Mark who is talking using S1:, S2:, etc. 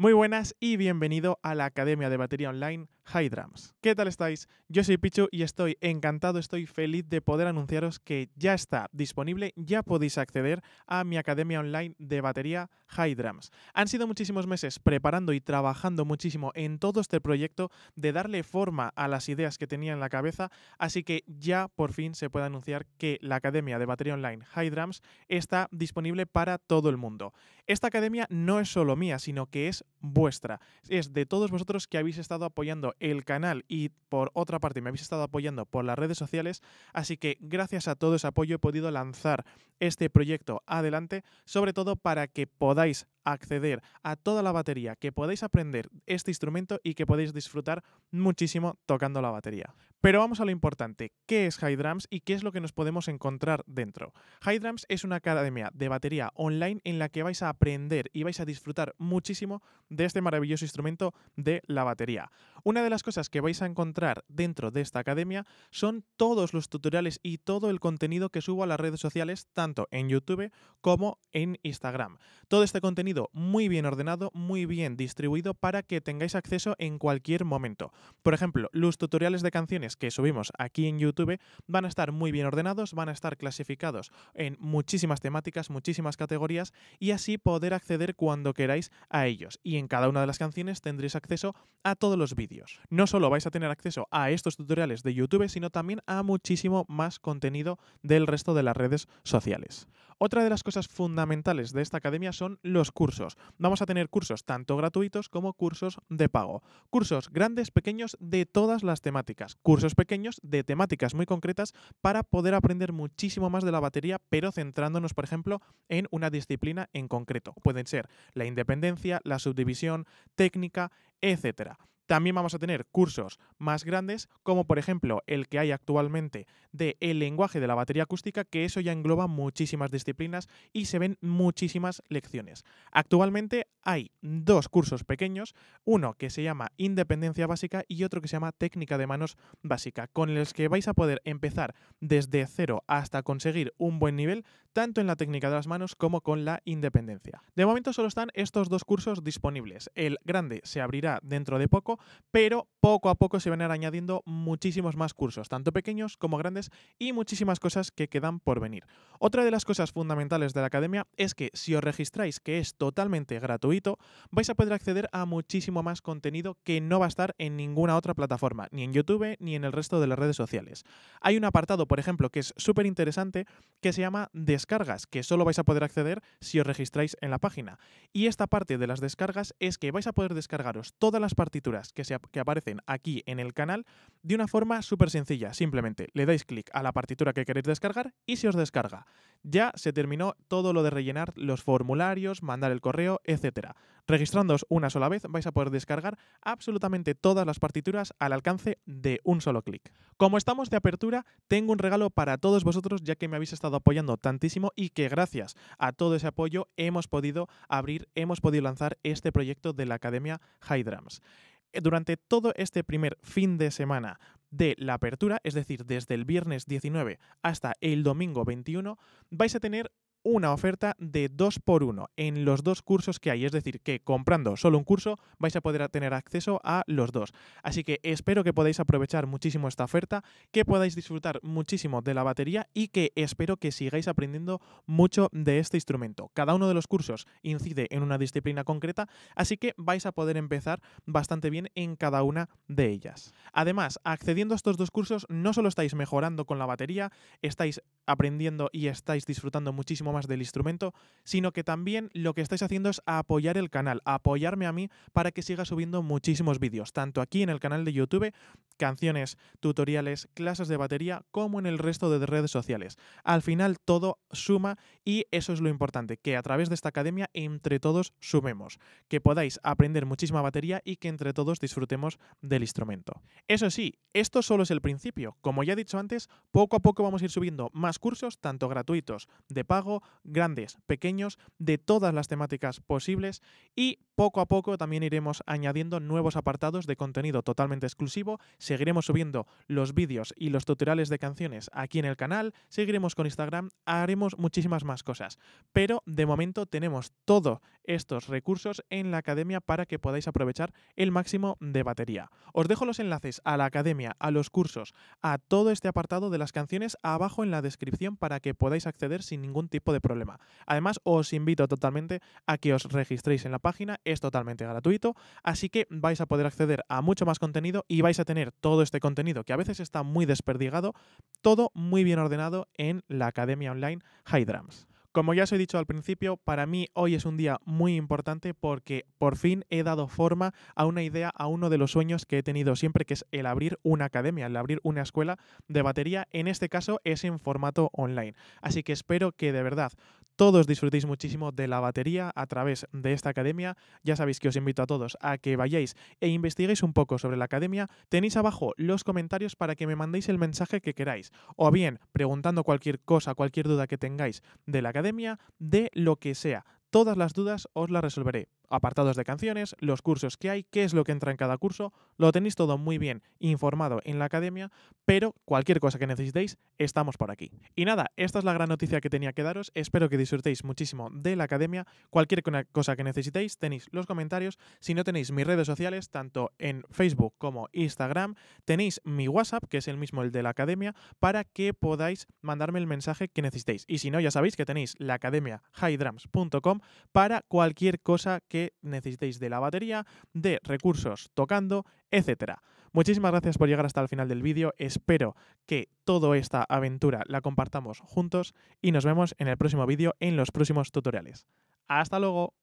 S1: Muy buenas y bienvenido a la Academia de Batería Online Hi ¿Qué tal estáis? Yo soy Pichu y estoy encantado, estoy feliz de poder anunciaros que ya está disponible, ya podéis acceder a mi Academia Online de Batería Hi Han sido muchísimos meses preparando y trabajando muchísimo en todo este proyecto de darle forma a las ideas que tenía en la cabeza, así que ya por fin se puede anunciar que la Academia de Batería Online Hi está disponible para todo el mundo. Esta academia no es solo mía, sino que es vuestra. Es de todos vosotros que habéis estado apoyando el canal y por otra parte me habéis estado apoyando por las redes sociales, así que gracias a todo ese apoyo he podido lanzar este proyecto adelante, sobre todo para que podáis acceder a toda la batería, que podáis aprender este instrumento y que podáis disfrutar muchísimo tocando la batería. Pero vamos a lo importante, ¿qué es Hydrums y qué es lo que nos podemos encontrar dentro? HiDrums es una academia de batería online en la que vais a aprender y vais a disfrutar muchísimo de este maravilloso instrumento de la batería. Una de las cosas que vais a encontrar dentro de esta academia son todos los tutoriales y todo el contenido que subo a las redes sociales, tanto en YouTube como en Instagram. Todo este contenido muy bien ordenado, muy bien distribuido para que tengáis acceso en cualquier momento. Por ejemplo, los tutoriales de canciones que subimos aquí en YouTube van a estar muy bien ordenados, van a estar clasificados en muchísimas temáticas, muchísimas categorías y así poder acceder cuando queráis a ellos. Y en cada una de las canciones tendréis acceso a todos los vídeos. No solo vais a tener acceso a estos tutoriales de YouTube, sino también a muchísimo más contenido del resto de las redes sociales. Otra de las cosas fundamentales de esta academia son los cursos. Vamos a tener cursos tanto gratuitos como cursos de pago. Cursos grandes, pequeños, de todas las temáticas cursos pequeños de temáticas muy concretas para poder aprender muchísimo más de la batería, pero centrándonos, por ejemplo, en una disciplina en concreto. Pueden ser la independencia, la subdivisión, técnica, etcétera. También vamos a tener cursos más grandes, como por ejemplo el que hay actualmente de el lenguaje de la batería acústica, que eso ya engloba muchísimas disciplinas y se ven muchísimas lecciones. Actualmente hay dos cursos pequeños, uno que se llama Independencia Básica y otro que se llama Técnica de Manos Básica, con los que vais a poder empezar desde cero hasta conseguir un buen nivel, tanto en la técnica de las manos como con la independencia. De momento solo están estos dos cursos disponibles. El grande se abrirá dentro de poco pero poco a poco se van a ir añadiendo muchísimos más cursos, tanto pequeños como grandes, y muchísimas cosas que quedan por venir. Otra de las cosas fundamentales de la academia es que si os registráis, que es totalmente gratuito, vais a poder acceder a muchísimo más contenido que no va a estar en ninguna otra plataforma, ni en YouTube ni en el resto de las redes sociales. Hay un apartado, por ejemplo, que es súper interesante, que se llama descargas, que solo vais a poder acceder si os registráis en la página. Y esta parte de las descargas es que vais a poder descargaros todas las partituras que, aparecen aquí en el canal de una forma súper sencilla. Simplemente le dais clic a la partitura que queréis descargar y se os descarga. Ya se terminó todo lo de rellenar los formularios, mandar el correo, etc. Registrándoos una sola vez vais a poder descargar absolutamente todas las partituras al alcance de un solo clic. Como estamos de apertura, tengo un regalo para todos vosotros ya que me habéis estado apoyando tantísimo y que gracias a todo ese apoyo hemos podido abrir, hemos podido lanzar este proyecto de la Academia Hydrums eh, durante todo este primer fin de semana de la apertura, es decir, desde el viernes 19 hasta el domingo 21, vais a tener una oferta de 2 por 1 en los dos cursos que hay. Es decir, que comprando solo un curso vais a poder tener acceso a los dos. Así que espero que podáis aprovechar muchísimo esta oferta, que podáis disfrutar muchísimo de la batería y que espero que sigáis aprendiendo mucho de este instrumento. Cada uno de los cursos incide en una disciplina concreta, así que vais a poder empezar bastante bien en cada una de ellas. Además, accediendo a estos dos cursos no solo estáis mejorando con la batería, estáis aprendiendo y estáis disfrutando muchísimo más del instrumento, sino que también lo que estáis haciendo es apoyar el canal, apoyarme a mí para que siga subiendo muchísimos vídeos, tanto aquí en el canal de YouTube, canciones, tutoriales, clases de batería, como en el resto de redes sociales. Al final todo suma y eso es lo importante, que a través de esta academia entre todos sumemos, que podáis aprender muchísima batería y que entre todos disfrutemos del instrumento. Eso sí, esto solo es el principio. Como ya he dicho antes, poco a poco vamos a ir subiendo más cursos, tanto gratuitos, de pago, grandes, pequeños, de todas las temáticas posibles y poco a poco también iremos añadiendo nuevos apartados de contenido totalmente exclusivo, seguiremos subiendo los vídeos y los tutoriales de canciones aquí en el canal, seguiremos con Instagram, haremos muchísimas más cosas. Pero de momento tenemos todos estos recursos en la academia para que podáis aprovechar el máximo de batería. Os dejo los enlaces a la academia, a los cursos, a todo este apartado de las canciones abajo en la descripción para que podáis acceder sin ningún tipo de problema. Además, os invito totalmente a que os registréis en la página es totalmente gratuito, así que vais a poder acceder a mucho más contenido y vais a tener todo este contenido que a veces está muy desperdigado, todo muy bien ordenado en la Academia Online High Como ya os he dicho al principio, para mí hoy es un día muy importante porque por fin he dado forma a una idea, a uno de los sueños que he tenido siempre, que es el abrir una academia, el abrir una escuela de batería. En este caso es en formato online. Así que espero que de verdad todos disfrutéis muchísimo de la batería a través de esta academia. Ya sabéis que os invito a todos a que vayáis e investiguéis un poco sobre la academia. Tenéis abajo los comentarios para que me mandéis el mensaje que queráis, o bien preguntando cualquier cosa, cualquier duda que tengáis de la academia, de lo que sea. Todas las dudas os las resolveré apartados de canciones, los cursos que hay, qué es lo que entra en cada curso. Lo tenéis todo muy bien informado en la academia, pero cualquier cosa que necesitéis, estamos por aquí. Y nada, esta es la gran noticia que tenía que daros. Espero que disfrutéis muchísimo de la academia. Cualquier cosa que necesitéis, tenéis los comentarios. Si no tenéis mis redes sociales, tanto en Facebook como Instagram, tenéis mi WhatsApp, que es el mismo el de la academia, para que podáis mandarme el mensaje que necesitéis. Y si no, ya sabéis que tenéis la academia highdrums.com para cualquier cosa que necesitéis de la batería, de recursos tocando, etcétera. Muchísimas gracias por llegar hasta el final del vídeo, espero que toda esta aventura la compartamos juntos y nos vemos en el próximo vídeo en los próximos tutoriales. ¡Hasta luego!